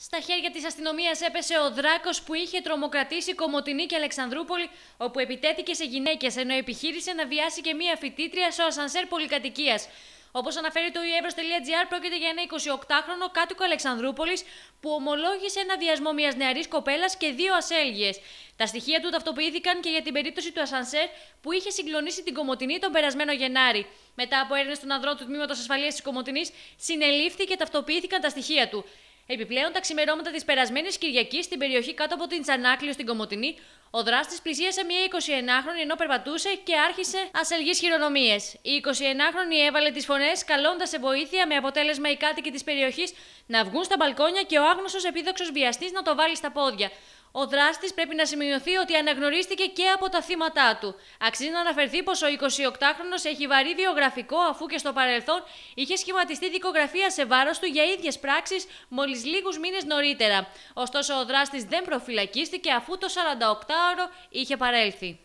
Στα χέρια της αστυνομίας έπεσε ο Δράκος που είχε τρομοκρατήσει Κομωτινή και Αλεξανδρούπολη, όπου επιτέθηκε σε γυναίκες ενώ επιχείρησε να βιάσει και μία φοιτήτρια στο ασανσέρ πολυκατοικίας. Όπως αναφέρει το ιεύρο.gr, πρόκειται για ένα 28χρονο κάτοικο Αλεξανδρούπολης που ομολόγησε ένα διασμό μιας νεαρής κοπέλας και δύο ασέλγιες. Τα στοιχεία του ταυτοποιήθηκαν και για την περίπτωση του Ασανσέρ που είχε συγκλονίσει την Κομωτινή τον περασμένο Γενάρη. Μετά από έρευνες των ανδρών του Τμήματος Ασφαλείας της Κομωτινής, συνελήφθη και ταυτοποιήθηκαν τα στοιχεία του. Επιπλέον, τα ξημερώματα της περασμένης Κυριακής στην περιοχή κάτω από την Τσανάκλειο στην Κομωτινή, ο δράστης πλησίασε μια 21 χρονη ενώ περπατούσε και άρχισε ασελγεί χειρονομίες. Η 21 χρονη έβαλε τις φωνές, καλώντας σε βοήθεια με αποτέλεσμα οι κάτοικοι της περιοχής να βγουν στα μπαλκόνια και ο άγνωστος επίδοξος βιαστής να το βάλει στα πόδια. Ο δράστης πρέπει να σημειωθεί ότι αναγνωρίστηκε και από τα θύματα του. Αξίζει να αναφερθεί πως ο 28χρονο έχει βαρύ βιογραφικό, αφού και στο παρελθόν είχε σχηματιστεί δικογραφία σε βάρος του για ίδιες πράξεις μόλις λίγους μήνες νωρίτερα. Ωστόσο, ο δράστης δεν προφυλακίστηκε αφού το 48ωρο είχε παρέλθει.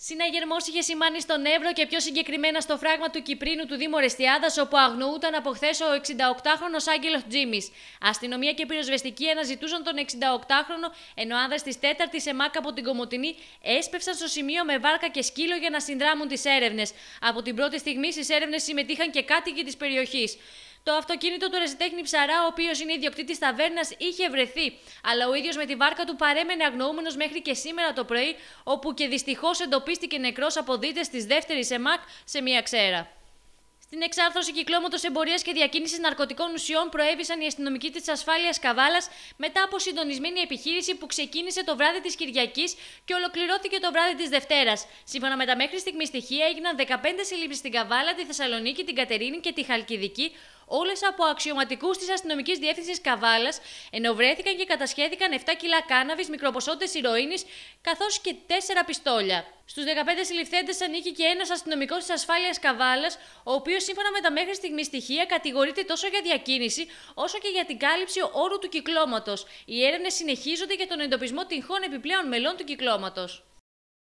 Συναγερμό είχε σημάνει στον Εύρο και πιο συγκεκριμένα στο φράγμα του Κυπρίνου του Δήμου Ρεστιάδας, όπου αγνοούταν από χθες ο 68χρονο Άγγελο Τζίμι. Αστυνομία και πυροσβεστική αναζητούσαν τον 68χρονο, ενώ άνδρες της 4η ΕΜΑΚ από την Κομωτινή έσπευσαν στο σημείο με βάρκα και σκύλο για να συνδράμουν τις έρευνες. Από την πρώτη στιγμή στις έρευνες συμμετείχαν και κάτοικοι της περιοχής. Το αυτοκίνητο του Ρεζιτέχνη Ψαρά, ο οποίος είναι ιδιοκτήτης ταβέρνας, είχε βρεθεί, αλλά ο ίδιος με τη βάρκα του παρέμενε αγνοούμενος μέχρι και σήμερα το πρωί, όπου και δυστυχώς εντοπίστηκε νεκρός από δίτες της δεύτερης ΕΜΑΚ σε μία ξέρα. Στην εξάρθρωση κυκλώματος εμπορίας και διακίνησης ναρκωτικών ουσιών προέβησαν οι αστυνομικοί της ασφάλειας Καβάλας μετά από συντονισμένη επιχείρηση που ξεκίνησε το βράδυ της Κυριακής και ολοκληρώθηκε το βράδυ της Δευτέρας. Σύμφωνα με τα μέχρι στιγμής στοιχεία, έγιναν 15 συλλήψεις στην Καβάλα, τη Θεσσαλονίκη, την Κατερίνη και τη Χαλκιδική, όλες από αξιωματικούς της αστυνομικής διεύθυνσης Καβάλας, ενώ βρέθηκαν και κατασχέθηκαν 7 κιλά κάναβης, μικροποσότητες ηρωίνης, καθώς και 4 πιστόλια. Στους 15 συλληφθέντες ανήκει και ένας αστυνομικός της ασφάλειας Καβάλας, ο οποίος σύμφωνα με τα μέχρι στιγμής στοιχεία κατηγορείται τόσο για διακίνηση, όσο και για την κάλυψη όρου του κυκλώματος. Οι έρευνες συνεχίζονται για τον εντοπισμό τυχών επιπλέον μελών του κυκλώματος.